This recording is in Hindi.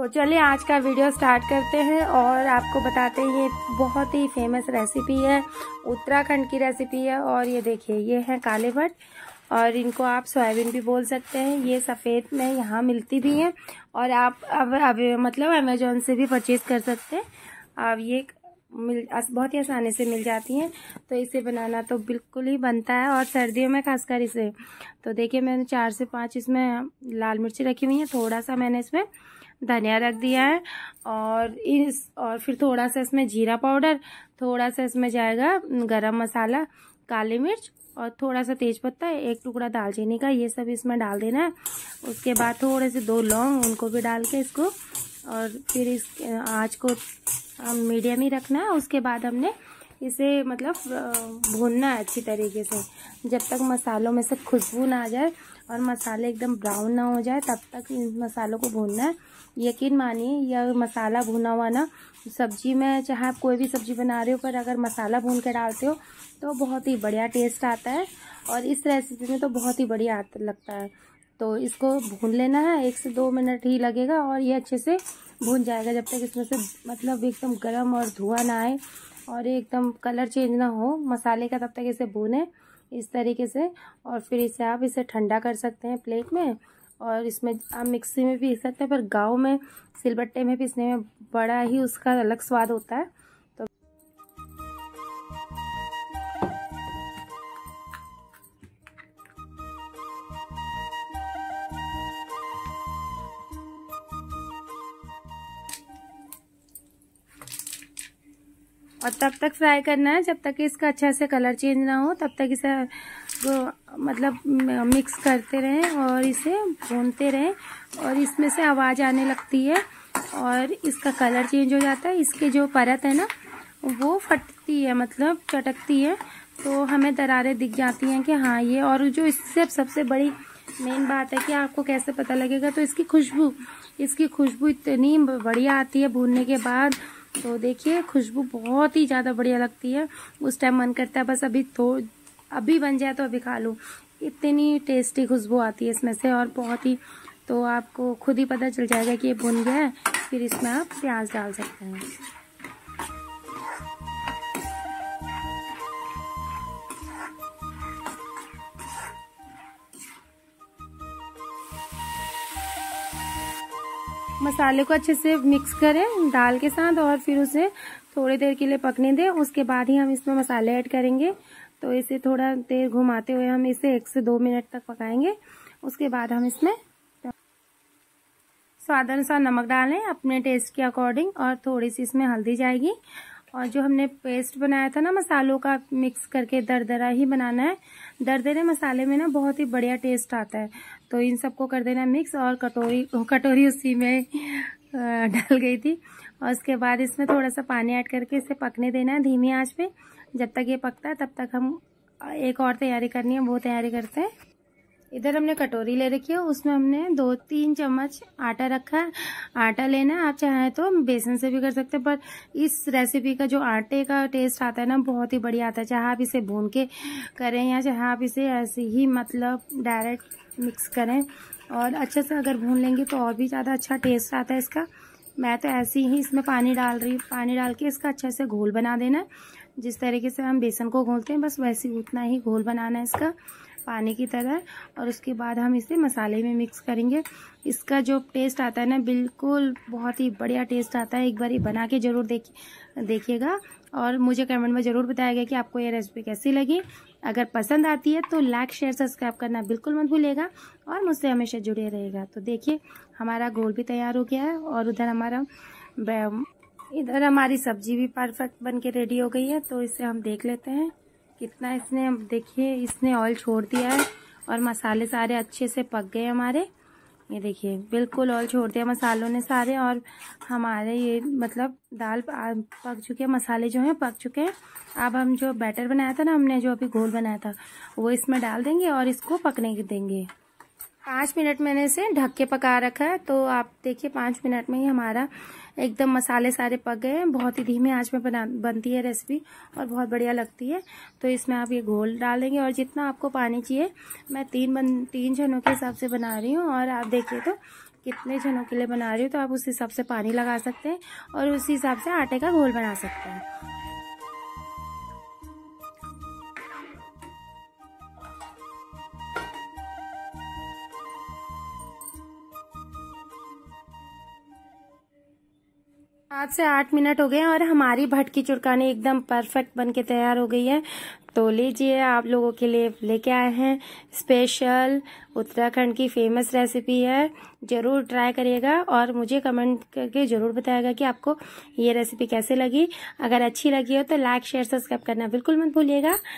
तो चलिए आज का वीडियो स्टार्ट करते हैं और आपको बताते हैं ये बहुत ही फेमस रेसिपी है उत्तराखंड की रेसिपी है और ये देखिए ये है काले भट्ट और इनको आप सोयाबीन भी बोल सकते हैं ये सफ़ेद में यहाँ मिलती भी हैं और आप अब अब मतलब अमेजोन से भी परचेज़ कर सकते हैं आप ये मिल बहुत ही आसानी से मिल जाती हैं तो इसे बनाना तो बिल्कुल ही बनता है और सर्दियों में खासकर इसे तो देखिए मैंने चार से पाँच इसमें लाल मिर्ची रखी हुई है थोड़ा सा मैंने इसमें धनिया रख दिया है और इस और फिर थोड़ा सा इसमें जीरा पाउडर थोड़ा सा इसमें जाएगा गरम मसाला काली मिर्च और थोड़ा सा तेज पत्ता एक टुकड़ा दालचीनी का ये सब इसमें डाल देना है उसके बाद थोड़े से दो लौंग उनको भी डाल के इसको और फिर इस आँच को मीडियम ही रखना है उसके बाद हमने इसे मतलब भूनना है अच्छी तरीके से जब तक मसालों में से खुशबू ना आ जाए और मसाले एकदम ब्राउन ना हो जाए तब तक इन मसालों को भूनना है यकीन मानिए यह मसाला भुना हुआ ना सब्जी में चाहे आप कोई भी सब्जी बना रहे हो पर अगर मसाला भून के डालते हो तो बहुत ही बढ़िया टेस्ट आता है और इस रेसिपी में तो बहुत ही बढ़िया लगता है तो इसको भून लेना है एक से दो मिनट ही लगेगा और ये अच्छे से भून जाएगा जब तक इसमें से मतलब एकदम गर्म और धुआं ना आए और ये एकदम कलर चेंज ना हो मसाले का तब तक इसे भूने इस तरीके से और फिर इसे आप इसे ठंडा कर सकते हैं प्लेट में और इसमें आप मिक्सी में पीस सकते हैं पर गाँव में सिलबट्टे में पीसने में बड़ा ही उसका अलग स्वाद होता है और तब तक फ्राई करना है जब तक इसका अच्छा से कलर चेंज ना हो तब तक इसे मतलब मिक्स करते रहें और इसे भूनते रहें और इसमें से आवाज़ आने लगती है और इसका कलर चेंज हो जाता है इसके जो परत है ना वो फटती है मतलब चटकती है तो हमें दरारें दिख जाती हैं कि हाँ ये और जो इससे सबसे बड़ी मेन बात है कि आपको कैसे पता लगेगा तो इसकी खुशबू इसकी खुशबू इतनी बढ़िया आती है भूनने के बाद तो देखिए खुशबू बहुत ही ज़्यादा बढ़िया लगती है उस टाइम मन करता है बस अभी तो अभी बन जाए तो अभी खा लूँ इतनी टेस्टी खुशबू आती है इसमें से और बहुत ही तो आपको खुद ही पता चल जाएगा कि ये भुन गया है फिर इसमें आप प्याज डाल सकते हैं मसाले को अच्छे से मिक्स करें दाल के साथ और फिर उसे थोड़ी देर के लिए पकने दें उसके बाद ही हम इसमें मसाले ऐड करेंगे तो इसे थोड़ा देर घुमाते हुए हम इसे एक से दो मिनट तक पकाएंगे उसके बाद हम इसमें स्वाद अनुसार नमक डालें अपने टेस्ट के अकॉर्डिंग और थोड़ी सी इसमें हल्दी जाएगी और जो हमने पेस्ट बनाया था ना मसालों का मिक्स करके दरदरा ही बनाना है दरदरे मसाले में ना बहुत ही बढ़िया टेस्ट आता है तो इन सबको कर देना मिक्स और कटोरी कटोरी उसी में डाल गई थी और उसके बाद इसमें थोड़ा सा पानी ऐड करके इसे पकने देना है धीमी आँच पे जब तक ये पकता है तब तक हम एक और तैयारी करनी है वो तैयारी करते हैं इधर हमने कटोरी ले रखी है उसमें हमने दो तीन चम्मच आटा रखा है आटा लेना है आप चाहें तो बेसन से भी कर सकते हैं पर इस रेसिपी का जो आटे का टेस्ट आता है ना बहुत ही बढ़िया आता है चाहे आप इसे भून के करें या चाहे आप इसे ऐसे ही मतलब डायरेक्ट मिक्स करें और अच्छे से अगर भून लेंगे तो और भी ज़्यादा अच्छा टेस्ट आता है इसका मैं तो ऐसे ही इसमें पानी डाल रही हूँ पानी डाल के इसका अच्छे से घोल बना देना है जिस तरीके से हम बेसन को घोलते हैं बस वैसे उतना ही घोल बनाना है इसका पानी की तरह और उसके बाद हम इसे मसाले में मिक्स करेंगे इसका जो टेस्ट आता है ना बिल्कुल बहुत ही बढ़िया टेस्ट आता है एक बार बना के ज़रूर देखिए देखिएगा और मुझे कमेंट में ज़रूर बताएगा कि आपको ये रेसिपी कैसी लगी अगर पसंद आती है तो लाइक शेयर सब्सक्राइब करना बिल्कुल मत भूलेगा और मुझसे हमेशा जुड़े रहेगा तो देखिए हमारा गोल भी तैयार हो गया है और उधर हमारा इधर हमारी सब्जी भी परफेक्ट बन के रेडी हो गई है तो इसे हम देख लेते हैं कितना इसने देखिए इसने ऑयल छोड़ दिया है और मसाले सारे अच्छे से पक गए हमारे ये देखिए बिल्कुल ऑयल छोड़ दिया मसालों ने सारे और हमारे ये मतलब दाल पक चुके हैं मसाले जो हैं पक चुके हैं अब हम जो बैटर बनाया था ना हमने जो अभी घोल बनाया था वो इसमें डाल देंगे और इसको पकने देंगे पाँच मिनट मैंने इसे ढक के पका रखा है तो आप देखिए पाँच मिनट में ही हमारा एकदम मसाले सारे पक गए हैं बहुत ही धीमे आंच में बना बनती है रेसिपी और बहुत बढ़िया लगती है तो इसमें आप ये घोल डालेंगे और जितना आपको पानी चाहिए मैं तीन बन तीन जनों के हिसाब से बना रही हूँ और आप देखिए तो कितने जनों के लिए बना रही हूँ तो आप उस हिसाब से पानी लगा सकते हैं और उस हिसाब से आटे का घोल बना सकते हैं आज से आठ मिनट हो गए और हमारी भटकी चुड़कानी एकदम परफेक्ट बन के तैयार हो गई है तो लीजिए आप लोगों के लिए लेके आए हैं स्पेशल उत्तराखंड की फेमस रेसिपी है ज़रूर ट्राई करिएगा और मुझे कमेंट करके ज़रूर बताएगा कि आपको ये रेसिपी कैसे लगी अगर अच्छी लगी हो तो लाइक शेयर सब्सक्राइब करना बिल्कुल मत भूलिएगा